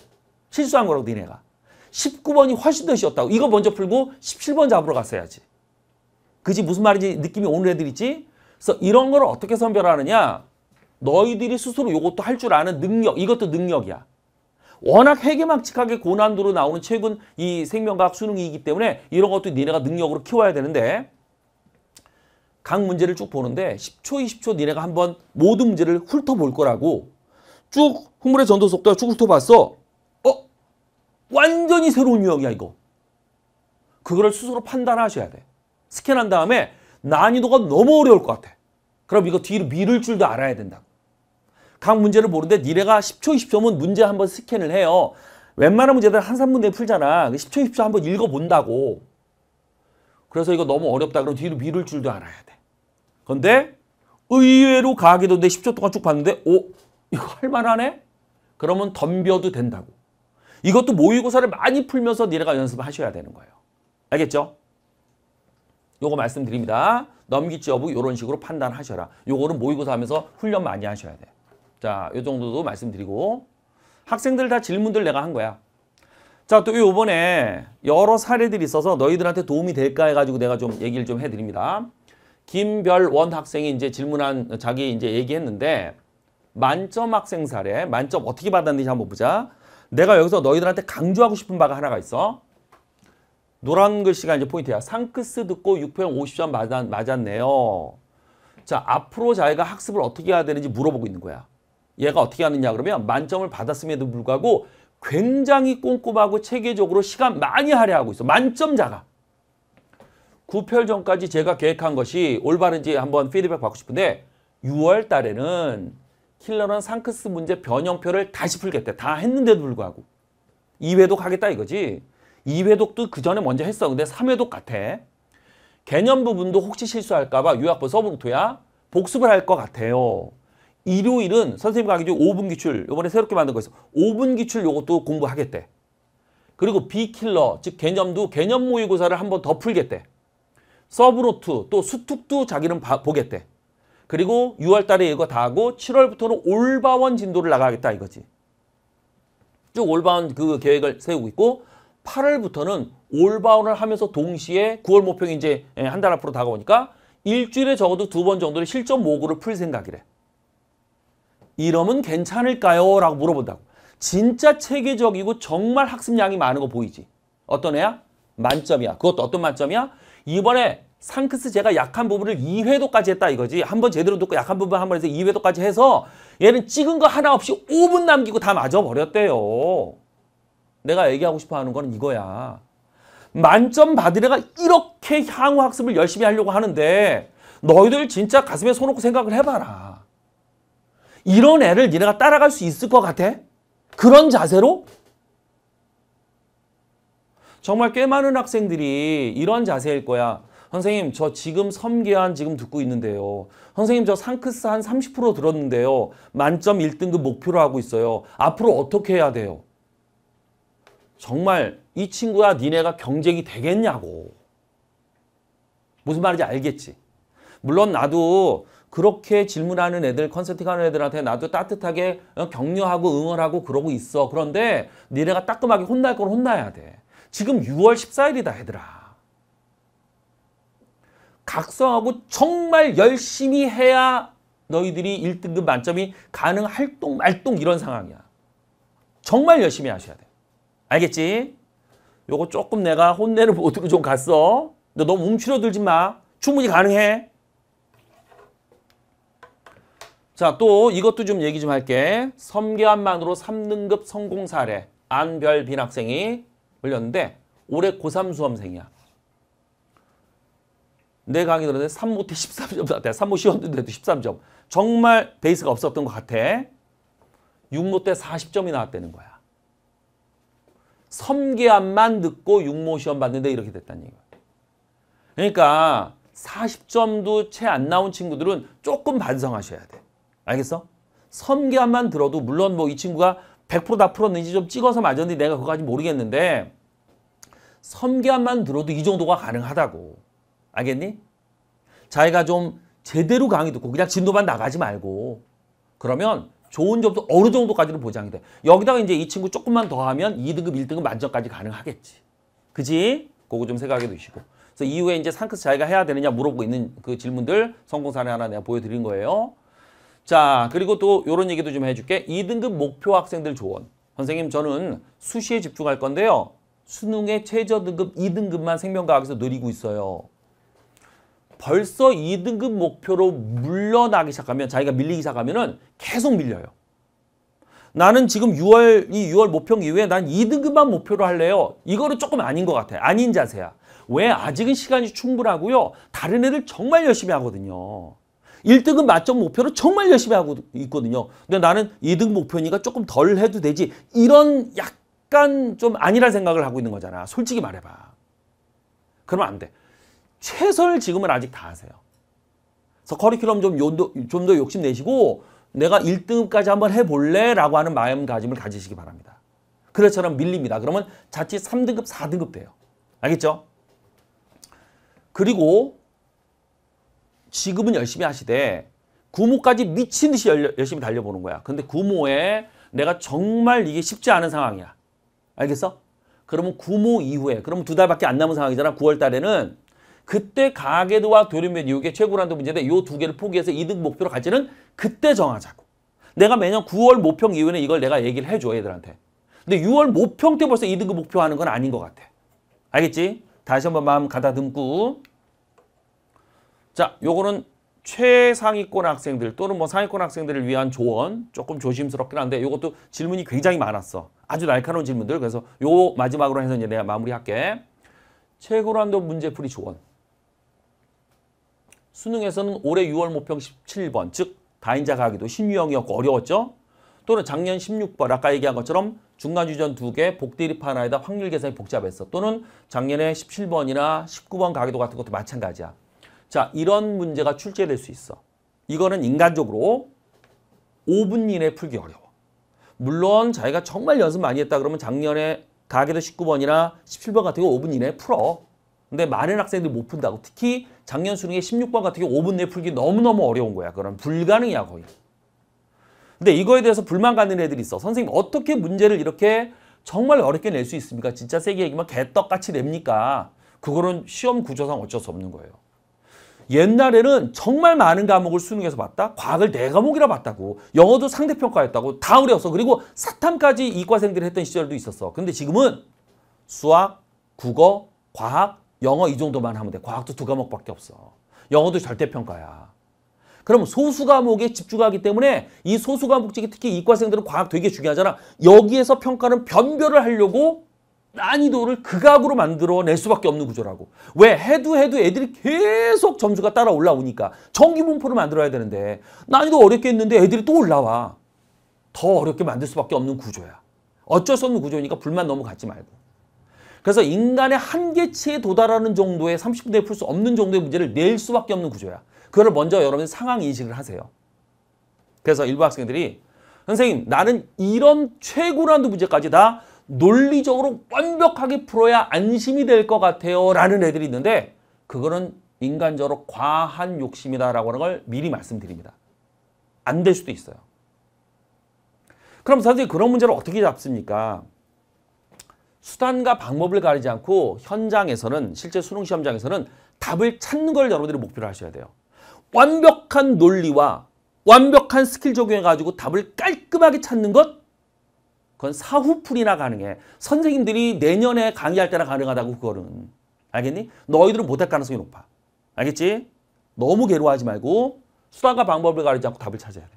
실수한 거라고 니네가. 19번이 훨씬 더 쉬웠다고. 이거 먼저 풀고 17번 잡으러 갔어야지. 그지 무슨 말인지 느낌이 오는 애들 이지 그래서 이런 걸 어떻게 선별하느냐? 너희들이 스스로 이것도 할 줄 아는 능력, 이것도 능력이야. 워낙 해계망칙하게 고난도로 나오는 최근 이 생명과학 수능이기 때문에 이런 것도 니네가 능력으로 키워야 되는데 각 문제를 쭉 보는데 10초, 20초 니네가 한번 모든 문제를 훑어볼 거라고 쭉 흥물의 전도 속도가 쭉 훑어봤어. 완전히 새로운 유형이야 이거. 그거를 스스로 판단하셔야 돼. 스캔한 다음에 난이도가 너무 어려울 것 같아. 그럼 이거 뒤로 미룰 줄도 알아야 된다. 각 문제를 보는데 니네가 10초, 20초면 문제 한번 스캔을 해요. 웬만한 문제들 한 3분 내에 풀잖아. 10초, 그 20초 한번 읽어본다고. 그래서 이거 너무 어렵다. 그럼 뒤로 미룰 줄도 알아야 돼. 그런데 의외로 가게도 내 10초 동안 쭉 봤는데 오 이거 할만하네? 그러면 덤벼도 된다고. 이것도 모의고사를 많이 풀면서 니네가 연습하셔야 을 되는 거예요. 알겠죠? 요거 말씀드립니다. 넘기지 여부 요런 식으로 판단하셔라. 요거는 모의고사 하면서 훈련 많이 하셔야 돼. 자, 요 정도도 말씀드리고 학생들 다 질문들 내가 한 거야. 자, 또 요번에 여러 사례들이 있어서 너희들한테 도움이 될까 해가지고 내가 좀 얘기를 좀 해드립니다. 김별원 학생이 이제 질문한 자기 이제 얘기했는데 만점 학생 사례, 만점 어떻게 받았는지 한번 보자. 내가 여기서 너희들한테 강조하고 싶은 바가 하나가 있어. 노란 글씨가 이제 포인트야. 상크스 듣고 6평 50점 맞았, 네요 자, 앞으로 자기가 학습을 어떻게 해야 되는지 물어보고 있는 거야. 얘가 어떻게 하느냐 그러면 만점을 받았음에도 불구하고 굉장히 꼼꼼하고 체계적으로 시간 많이 할애하고 있어. 만점자가. 9표 전까지 제가 계획한 것이 올바른지 한번 피드백 받고 싶은데 6월 달에는 킬러는 상크스 문제 변형표를 다시 풀겠대. 다 했는데도 불구하고. 2회독 하겠다 이거지. 2회독도 그 전에 먼저 했어. 근데 3회독 같아. 개념 부분도 혹시 실수할까 봐유학본 서브노트야. 복습을 할 것 같아요. 일요일은 선생님 강의 중 5분 기출 이번에 새롭게 만든 거 있어. 5분 기출 요것도 공부하겠대. 그리고 비킬러 즉 개념도 개념 모의고사를 한 번 더 풀겠대. 서브노트 또 수특도 자기는 봐, 보겠대. 그리고 6월 달에 이거 다 하고 7월부터는 올바원 진도를 나가겠다 이거지. 쭉 올바원 그 계획을 세우고 있고 8월부터는 올바원을 하면서 동시에 9월 목표가 이제 예, 한달 앞으로 다가오니까 일주일에 적어도 두 번 정도는 실전 모구를 풀 생각이래. 이러면 괜찮을까요? 라고 물어본다고. 진짜 체계적이고 정말 학습량이 많은 거 보이지? 어떤 애야? 만점이야. 그것도 어떤 만점이야? 이번에 상크스 제가 약한 부분을 2회도까지 했다 이거지. 한 번 제대로 놓고 약한 부분 한 번 해서 2회도까지 해서 얘는 찍은 거 하나 없이 5분 남기고 다 맞아버렸대요. 내가 얘기하고 싶어 하는 건 이거야. 만점 받으려가 이렇게 향후 학습을 열심히 하려고 하는데 너희들 진짜 가슴에 손 놓고 생각을 해봐라. 이런 애를 니네가 따라갈 수 있을 것 같아? 그런 자세로? 정말 꽤 많은 학생들이 이런 자세일 거야. 선생님 저 지금 섬계한 지금 듣고 있는데요. 선생님 저 상크스 한 30% 들었는데요. 만점 1등급 목표로 하고 있어요. 앞으로 어떻게 해야 돼요? 정말 이 친구야 니네가 경쟁이 되겠냐고. 무슨 말인지 알겠지? 물론 나도 그렇게 질문하는 애들, 컨설팅하는 애들한테 나도 따뜻하게 어, 격려하고 응원하고 그러고 있어. 그런데 니네가 따끔하게 혼날 건 혼나야 돼. 지금 6월 14일이다, 얘들아. 각성하고 정말 열심히 해야 너희들이 1등급 만점이 가능할 똥 말똥 이런 상황이야. 정말 열심히 하셔야 돼. 알겠지? 요거 조금 내가 혼내는 모드로 좀 갔어. 너 너무 움츠러들지 마. 충분히 가능해. 자, 또 이것도 좀 얘기 좀 할게. 섬계안만으로 3등급 성공 사례 안별빈 학생이 올렸는데 올해 고3 수험생이야. 내 강의 들었는데 3모 때 13점 나왔대. 3모 시험인데도 13점. 정말 베이스가 없었던 것 같아. 6모 때 40점이 나왔다는 거야. 섬계안만 듣고 6모 시험 봤는데 이렇게 됐다는 얘기야. 그러니까 40점도 채 안 나온 친구들은 조금 반성하셔야 돼. 알겠어? 섬계안만 들어도 물론 뭐 이 친구가 100%다 풀었는지 좀 찍어서 맞았는지 내가 그거까지 모르겠는데 섬계안만 들어도 이 정도가 가능하다고. 알겠니? 자기가 좀 제대로 강의 듣고 그냥 진도만 나가지 말고 그러면 좋은 점도 어느 정도까지는 보장이 돼. 여기다가 이제 이 친구 조금만 더 하면 2등급, 1등급 만점까지 가능하겠지. 그지? 그거 좀 생각해 두시고. 그래서 이후에 이제 상크스 자기가 해야 되느냐 물어보고 있는 그 질문들 성공 사례 하나 내가 보여드린 거예요. 자, 그리고 또 이런 얘기도 좀 해줄게. 2등급 목표 학생들 조언. 선생님, 저는 수시에 집중할 건데요. 수능의 최저등급 2등급만 생명과학에서 누리고 있어요. 벌써 2등급 목표로 물러나기 시작하면 자기가 밀리기 시작하면은 계속 밀려요. 나는 지금 6월 이 6월 목표 이후에 난 2등급만 목표로 할래요. 이거는 조금 아닌 것 같아. 아닌 자세야. 왜 아직은 시간이 충분하고요. 다른 애들 정말 열심히 하거든요. 1등급 맞점 목표를 정말 열심히 하고 있거든요. 근데 나는 2등급 목표니까 조금 덜 해도 되지. 이런 약간 좀 아니란 생각을 하고 있는 거잖아. 솔직히 말해봐. 그러면 안 돼. 최선을 지금은 아직 다하세요. 그래서 커리큘럼 좀좀 더 욕심내시고 내가 1등까지 한번 해볼래? 라고 하는 마음가짐을 가지시기 바랍니다. 그래처럼 밀립니다. 그러면 자칫 3등급, 4등급 돼요. 알겠죠? 그리고 지금은 열심히 하시되 구모까지 미친 듯이 열심히 달려보는 거야. 근데 구모에 내가 정말 이게 쉽지 않은 상황이야. 알겠어? 그러면 구모 이후에, 그러면 두 달밖에 안 남은 상황이잖아. 9월 달에는 그때 가계도와 도련변 이후에 최고란도 문제인데 이 두 개를 포기해서 이득 목표로 갈지는 그때 정하자고. 내가 매년 9월 모평 이후에는 이걸 내가 얘기를 해줘 애들한테 근데 6월 모평 때 벌써 2등급 목표하는 건 아닌 것 같아. 알겠지? 다시 한번 마음 가다듬고 자 요거는 최상위권 학생들 또는 뭐 상위권 학생들을 위한 조언 조금 조심스럽긴 한데 요것도 질문이 굉장히 많았어. 아주 날카로운 질문들. 그래서 요 마지막으로 해서 이제 내가 마무리할게. 최고난도 문제풀이 조언. 수능에서는 올해 6월 모평 17번 즉 다인자 가기도 신유형이었고 어려웠죠. 또는 작년 16번 아까 얘기한 것처럼 중간 주전 두 개 복대립 하나에다 확률 계산이 복잡했어. 또는 작년에 17번이나 19번 가기도 같은 것도 마찬가지야. 자 이런 문제가 출제될 수 있어. 이거는 인간적으로 5분 이내에 풀기 어려워. 물론 자기가 정말 연습 많이 했다 그러면 작년에 가게도 19번이나 17번 같은 거 5분 이내에 풀어. 근데 많은 학생들이 못 푼다고. 특히 작년 수능에 16번 같은 게 5분 내에 풀기 너무너무 어려운 거야. 그럼 불가능이야 거의. 근데 이거에 대해서 불만 가는 애들이 있어. 선생님 어떻게 문제를 이렇게 정말 어렵게 낼 수 있습니까? 진짜 세게 얘기만 개떡같이 냅니까? 그거는 시험 구조상 어쩔 수 없는 거예요. 옛날에는 정말 많은 과목을 수능에서 봤다? 과학을 네 과목이라 봤다고. 영어도 상대평가였다고. 다 어려웠어. 그리고 사탐까지 이과생들이 했던 시절도 있었어. 근데 지금은 수학, 국어, 과학, 영어 이 정도만 하면 돼. 과학도 두 과목밖에 없어. 영어도 절대평가야. 그럼 소수 과목에 집중하기 때문에 이 소수 과목 중에 특히 이과생들은 과학 되게 중요하잖아. 여기에서 평가는 변별을 하려고 난이도를 극악으로 만들어낼 수밖에 없는 구조라고. 왜? 해도 해도 애들이 계속 점수가 따라 올라오니까. 정기분포를 만들어야 되는데 난이도 어렵게 했는데 애들이 또 올라와. 더 어렵게 만들 수밖에 없는 구조야. 어쩔 수 없는 구조니까 불만 너무 갖지 말고. 그래서 인간의 한계치에 도달하는 정도의 30분 내에 풀 수 없는 정도의 문제를 낼 수밖에 없는 구조야. 그거를 먼저 여러분 상황 인식을 하세요. 그래서 일부 학생들이 선생님 나는 이런 최고난도 문제까지 다 논리적으로 완벽하게 풀어야 안심이 될 것 같아요 라는 애들이 있는데 그거는 인간적으로 과한 욕심이다라고 하는 걸 미리 말씀드립니다. 안 될 수도 있어요. 그럼 선생님 그런 문제를 어떻게 잡습니까? 수단과 방법을 가리지 않고 현장에서는 실제 수능 시험장에서는 답을 찾는 걸 여러분들이 목표로 하셔야 돼요. 완벽한 논리와 완벽한 스킬 적용해 가지고 답을 깔끔하게 찾는 것 그건 사후풀이나 가능해. 선생님들이 내년에 강의할 때나 가능하다고 그거는. 알겠니? 너희들은 못할 가능성이 높아. 알겠지? 너무 괴로워하지 말고 수단과 방법을 가리지 않고 답을 찾아야 돼.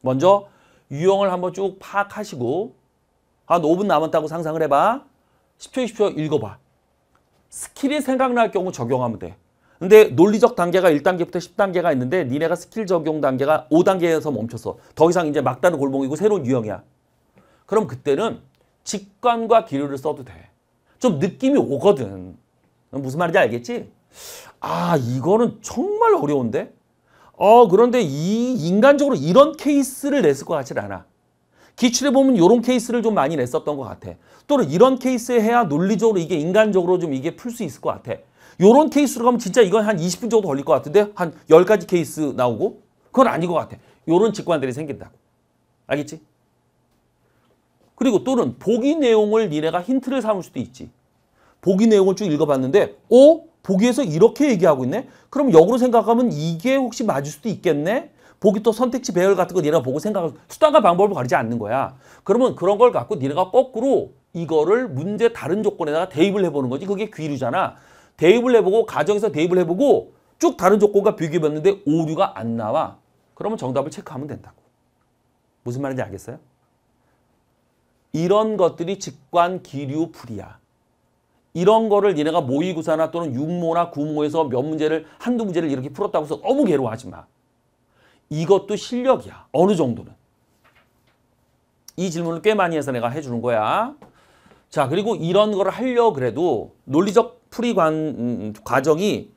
먼저 유형을 한번 쭉 파악하시고 한 아, 5분 남았다고 상상을 해봐. 10초, 20초 읽어봐. 스킬이 생각날 경우 적용하면 돼. 근데 논리적 단계가 1단계부터 10단계가 있는데 니네가 스킬 적용 단계가 5단계에서 멈췄어. 더 이상 이제 막다른 골목이고 새로운 유형이야. 그럼 그때는 직관과 기류를 써도 돼. 좀 느낌이 오거든. 무슨 말인지 알겠지? 아 이거는 정말 어려운데? 어 그런데 이 인간적으로 이런 케이스를 냈을 것같지 않아. 기출에 보면 이런 케이스를 좀 많이 냈었던 것 같아. 또는 이런 케이스에 해야 논리적으로 이게 인간적으로 좀 이게 풀 수 있을 것 같아. 요런 케이스로 가면 진짜 이건 한 20분 정도 걸릴 것 같은데 한 10가지 케이스 나오고 그건 아닌 것 같아. 요런 직관들이 생긴다고. 알겠지? 그리고 또는 보기 내용을 니네가 힌트를 삼을 수도 있지. 보기 내용을 쭉 읽어봤는데 오 어? 보기에서 이렇게 얘기하고 있네? 그럼 역으로 생각하면 이게 혹시 맞을 수도 있겠네? 보기 또 선택지 배열 같은 거 니네가 보고 생각을 수단과 방법을 가리지 않는 거야. 그러면 그런 걸 갖고 니네가 거꾸로 이거를 문제 다른 조건에다가 대입을 해보는 거지. 그게 귀류잖아. 대입을 해보고 가정에서 대입을 해보고 쭉 다른 조건과 비교해봤는데 오류가 안 나와. 그러면 정답을 체크하면 된다고. 무슨 말인지 알겠어요? 이런 것들이 직관, 기류, 풀이야 이런 거를 니네가 모의고사나 또는 육모나 구모에서 몇 문제를 한두 문제를 이렇게 풀었다고 해서 너무 괴로워하지 마. 이것도 실력이야. 어느 정도는. 이 질문을 꽤 많이 해서 내가 해주는 거야. 자 그리고 이런 걸 하려 고 그래도 논리적 풀이 관, 음, 음 과정이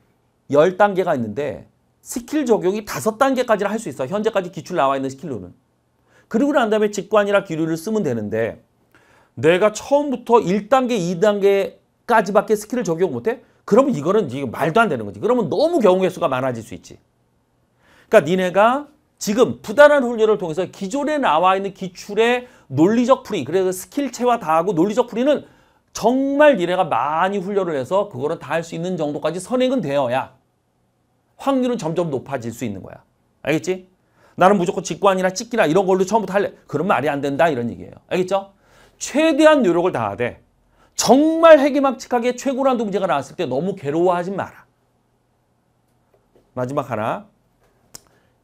10단계가 있는데 스킬 적용이 5단계까지는 할수 있어. 현재까지 기출 나와 있는 스킬로는. 그리고 난 다음에 직관이나 기류를 쓰면 되는데 내가 처음부터 1단계, 2단계까지밖에 스킬을 적용 못해? 그러면 이거는 이거 말도 안 되는 거지. 그러면 너무 경우의 수가 많아질 수 있지. 그러니까 니네가 지금 부단한 훈련을 통해서 기존에 나와 있는 기출의 논리적 풀이 그래서 스킬체와 다하고 논리적 풀이는 정말 니네가 많이 훈련을 해서 그거를 다 할 수 있는 정도까지 선행은 되어야 확률은 점점 높아질 수 있는 거야. 알겠지? 나는 무조건 직관이나 찍기나 이런 걸로 처음부터 할래. 그런 말이 안 된다 이런 얘기예요. 알겠죠? 최대한 노력을 다하되 정말 해기막측하게 최고난도 문제가 나왔을 때 너무 괴로워하지 마라. 마지막 하나.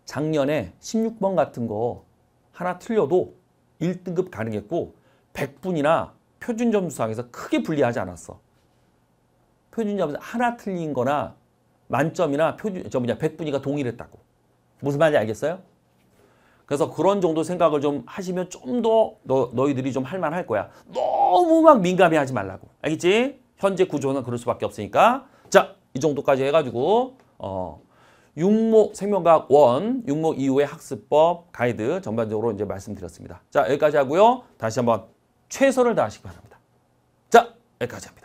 작년에 16번 같은 거 하나 틀려도 1등급 가능했고 100분이나 표준 점수상에서 크게 불리하지 않았어. 표준 점수 하나 틀린 거나 만점이나 표준 저 뭐냐 100분이가 동일했다고. 무슨 말인지 알겠어요? 그래서 그런 정도 생각을 좀 하시면 좀 더 너희들이 좀 할만할 거야. 너무 막 민감해 하지 말라고. 알겠지? 현재 구조는 그럴 수밖에 없으니까. 자, 이 정도까지 해가지고 어, 육목 생명과학 1, 육목 이후의 학습법 가이드 전반적으로 이제 말씀드렸습니다. 자, 여기까지 하고요. 다시 한번 최선을 다하시기 바랍니다. 자, 여기까지 합니다.